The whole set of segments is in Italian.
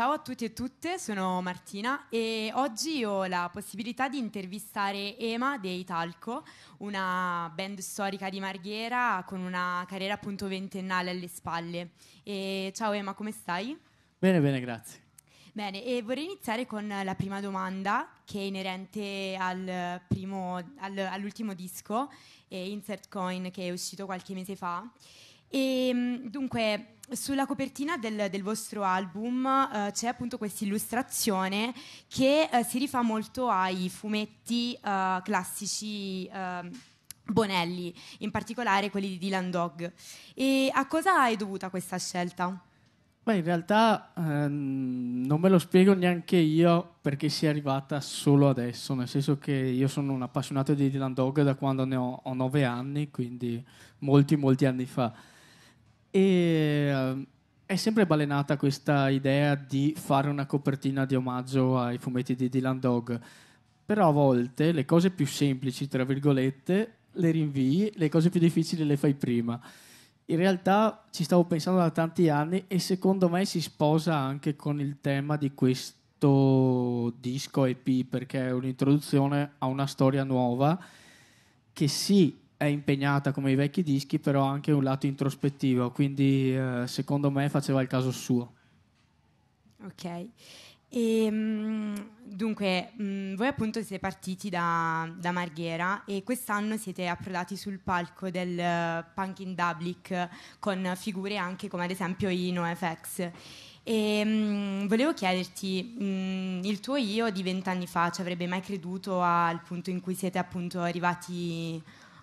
Ciao a tutti e tutte, sono Martina e oggi ho la possibilità di intervistare Ema dei Talco, una band storica di Marghera con una carriera appunto ventennale alle spalle. E ciao Ema, come stai? Bene, bene, grazie. Bene, e vorrei iniziare con la prima domanda che è inerente al primo, al, all'ultimo disco, eh, Insert Coin, che è uscito qualche mese fa. E ehm, dunque, sulla copertina del, del vostro album uh, c'è appunto questa illustrazione che uh, si rifà molto ai fumetti uh, classici ehm, Bonelli, in particolare quelli di Dylan Dog. E a cosa è dovuta questa scelta? Beh, in realtà ehm, non me lo spiego neanche io perché sia arrivata solo adesso, nel senso che io sono un appassionato di Dylan Dog da quando ne ho, ho 9 anni, quindi molti, molti anni fa. E eh, è sempre balenata questa idea di fare una copertina di omaggio ai fumetti di Dylan Dog, però a volte le cose più semplici, tra virgolette, le rinvii, le cose più difficili le fai prima. In realtà ci stavo pensando da tanti anni e secondo me si sposa anche con il tema di questo disco EP perché è un'introduzione a una storia nuova che sì è impegnata come i vecchi dischi, però ha anche un lato introspettivo, quindi eh, secondo me faceva il caso suo. Ok. E, ehm, dunque, mm, voi appunto siete partiti da, da, Marghera e quest'anno siete approdati sul palco del uh, Punk in Dublic con figure anche come ad esempio i NoFX. E, ehm, volevo chiederti, mm, il tuo io di vent'anni fa ci avrebbe mai creduto al punto in cui siete appunto arrivati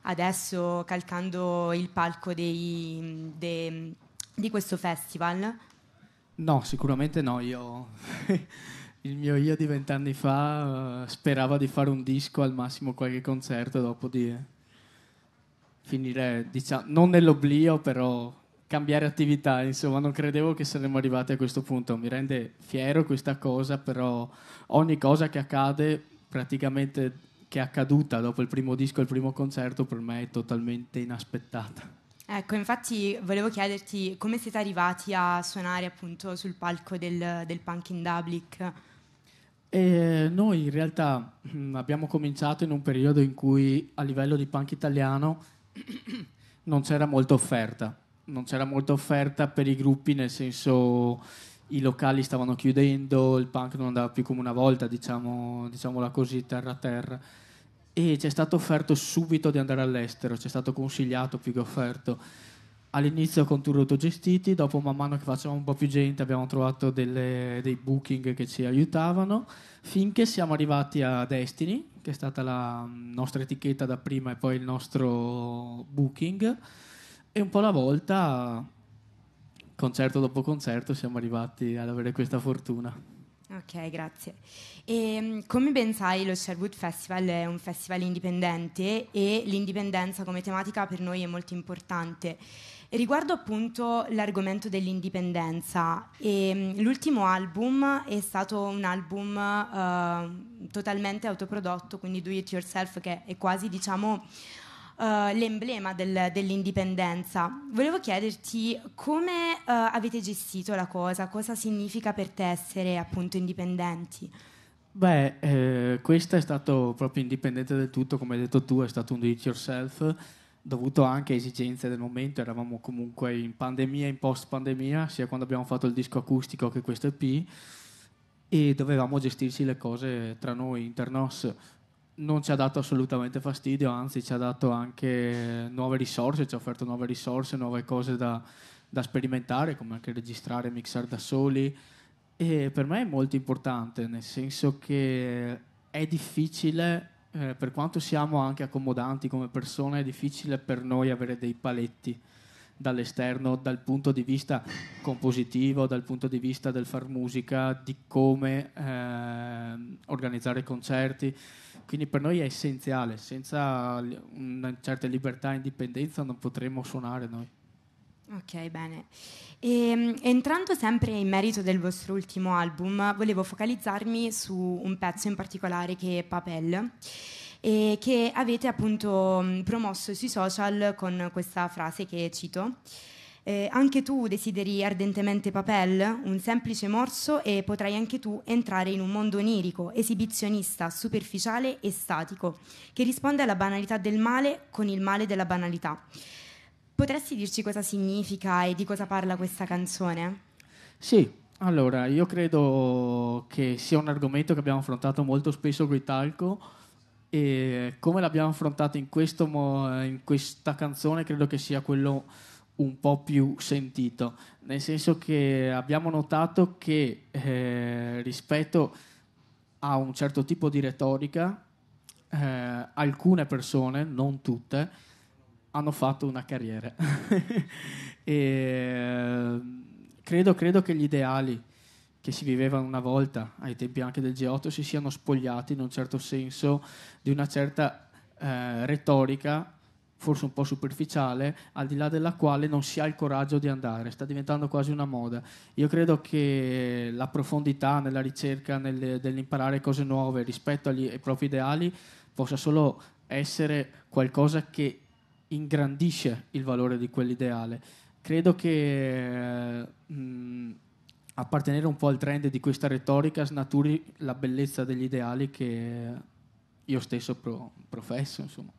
adesso calcando il palco dei, de, di questo festival? No, sicuramente no. Io, il mio io di vent'anni fa uh, sperava di fare un disco, al massimo qualche concerto, dopo di finire, diciamo, non nell'oblio, però cambiare attività, insomma, non credevo che saremmo arrivati a questo punto. Mi rende fiero questa cosa, però ogni cosa che accade praticamente che è accaduta dopo il primo disco e il primo concerto per me è totalmente inaspettata. Ecco, infatti volevo chiederti come siete arrivati a suonare appunto sul palco del, del punk in Dublic? E noi in realtà mm, abbiamo cominciato in un periodo in cui a livello di punk italiano non c'era molta offerta, non c'era molta offerta per i gruppi nel senso i locali stavano chiudendo, il punk non andava più come una volta, diciamo, diciamola così, terra a terra. E ci è stato offerto subito di andare all'estero, ci è stato consigliato più che offerto. All'inizio con tour autogestiti, dopo man mano che facevamo un po' più gente abbiamo trovato delle, dei booking che ci aiutavano, finché siamo arrivati a Destiny, che è stata la mm, nostra etichetta da prima e poi il nostro booking, e un po' alla volta concerto dopo concerto siamo arrivati ad avere questa fortuna. Ok, grazie. E, ehm, come ben sai, lo Sherwood Festival è un festival indipendente e l'indipendenza come tematica per noi è molto importante. Riguardo appunto l'argomento dell'indipendenza, e, ehm, l'ultimo album è stato un album uh, totalmente autoprodotto, quindi do it yourself, che è quasi diciamo eh, l'emblema del, dell'indipendenza. Volevo chiederti come uh, avete gestito la cosa, cosa significa per te essere appunto indipendenti? Beh, eh, questa è stato proprio indipendente del tutto, come hai detto tu, è stato un do it yourself dovuto anche a esigenze del momento, eravamo comunque in pandemia, in post pandemia, sia quando abbiamo fatto il disco acustico che questo EP e dovevamo gestirci le cose tra noi internos non ci ha dato assolutamente fastidio, anzi ci ha dato anche nuove risorse, ci ha offerto nuove risorse, nuove cose da, da sperimentare, come anche registrare e mixare da soli. E per me è molto importante, nel senso che è difficile, eh, per quanto siamo anche accomodanti come persone, è difficile per noi avere dei paletti dall'esterno, dal punto di vista compositivo, dal punto di vista del far musica, di come eh, organizzare concerti. Quindi per noi è essenziale, senza una certa libertà e indipendenza non potremmo suonare noi. Ok, bene. E, ehm, entrando sempre in merito del vostro ultimo album, volevo focalizzarmi su un pezzo in particolare che è Papel e che avete appunto promosso sui social con questa frase che cito. Eh, anche tu desideri ardentemente papel, un semplice morso e potrai anche tu entrare in un mondo onirico, esibizionista, superficiale e statico, che risponde alla banalità del male con il male della banalità. Potresti dirci cosa significa e di cosa parla questa canzone? Sì, allora io credo che sia un argomento che abbiamo affrontato molto spesso con i Talco e come l'abbiamo affrontato in, questo, in questa canzone credo che sia quello un po' più sentito, nel senso che abbiamo notato che eh, rispetto a un certo tipo di retorica, eh, alcune persone, non tutte, hanno fatto una carriera. e, mm, credo, credo che gli ideali che si vivevano una volta, ai tempi anche del G8, si siano spogliati in un certo senso di una certa eh, retorica forse un po' superficiale, al di là della quale non si ha il coraggio di andare, sta diventando quasi una moda. Io credo che la profondità nella ricerca, nel, nell'imparare cose nuove rispetto agli, ai propri ideali, possa solo essere qualcosa che ingrandisce il valore di quell'ideale. Credo che... Eh, mh, appartenere un po' al trend di questa retorica snaturi la bellezza degli ideali che io stesso pro- professo. Insomma.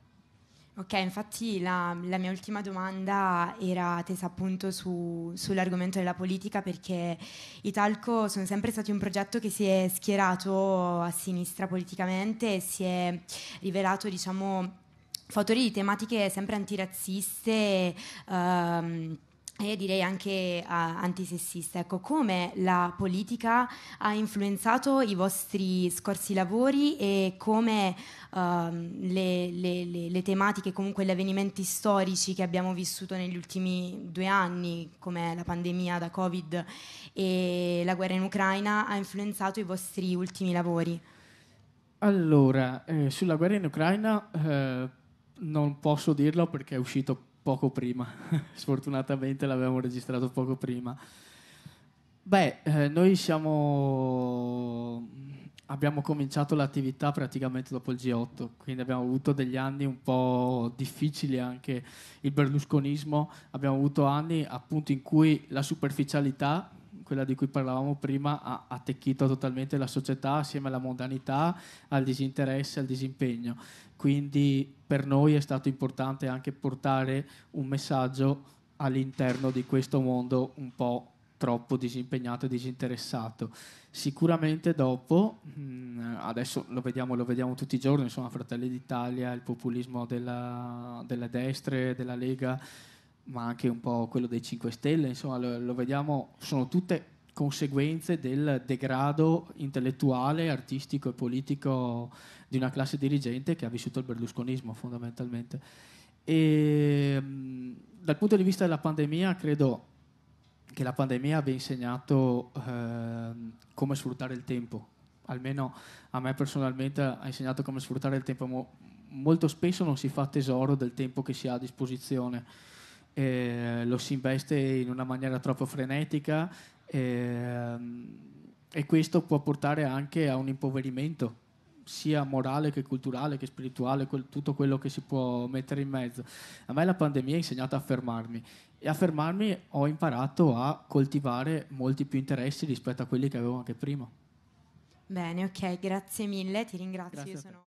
Ok, infatti la, la, mia ultima domanda era tesa appunto su, sull'argomento della politica perché i Talco sono sempre stati un progetto che si è schierato a sinistra politicamente e si è rivelato diciamo fautore di tematiche sempre antirazziste. Ehm, e direi anche uh, antisessista. Ecco, come la politica ha influenzato i vostri scorsi lavori e come uh, le, le, le, le, tematiche, comunque gli avvenimenti storici che abbiamo vissuto negli ultimi due anni, come la pandemia da Covid e la guerra in Ucraina, ha influenzato i vostri ultimi lavori? Allora, eh, sulla guerra in Ucraina eh, non posso dirlo perché è uscito poco prima, sfortunatamente l'avevamo registrato poco prima. Beh, eh, noi siamo... abbiamo cominciato l'attività praticamente dopo il G8, quindi abbiamo avuto degli anni un po' difficili anche il berlusconismo, abbiamo avuto anni appunto in cui la superficialità quella di cui parlavamo prima, ha attecchito totalmente la società assieme alla mondanità, al disinteresse, al disimpegno. Quindi per noi è stato importante anche portare un messaggio all'interno di questo mondo un po' troppo disimpegnato e disinteressato. Sicuramente dopo, mm, adesso lo vediamo, lo vediamo tutti i giorni, insomma Fratelli d'Italia, il populismo della, delle destre, della Lega, ma anche un po' quello dei 5 Stelle, insomma lo, lo vediamo, sono tutte conseguenze del degrado intellettuale, artistico e politico di una classe dirigente che ha vissuto il berlusconismo fondamentalmente. E, mm, dal punto di vista della pandemia credo che la pandemia abbia insegnato eh, come sfruttare il tempo, almeno a me personalmente ha insegnato come sfruttare il tempo, molto spesso non si fa tesoro del tempo che si ha a disposizione eh, lo si investe in una maniera troppo frenetica eh, e questo può portare anche a un impoverimento sia morale che culturale che spirituale, quel, tutto quello che si può mettere in mezzo. A me la pandemia ha insegnato a fermarmi e a fermarmi ho imparato a coltivare molti più interessi rispetto a quelli che avevo anche prima. Bene, ok, grazie mille, ti ringrazio.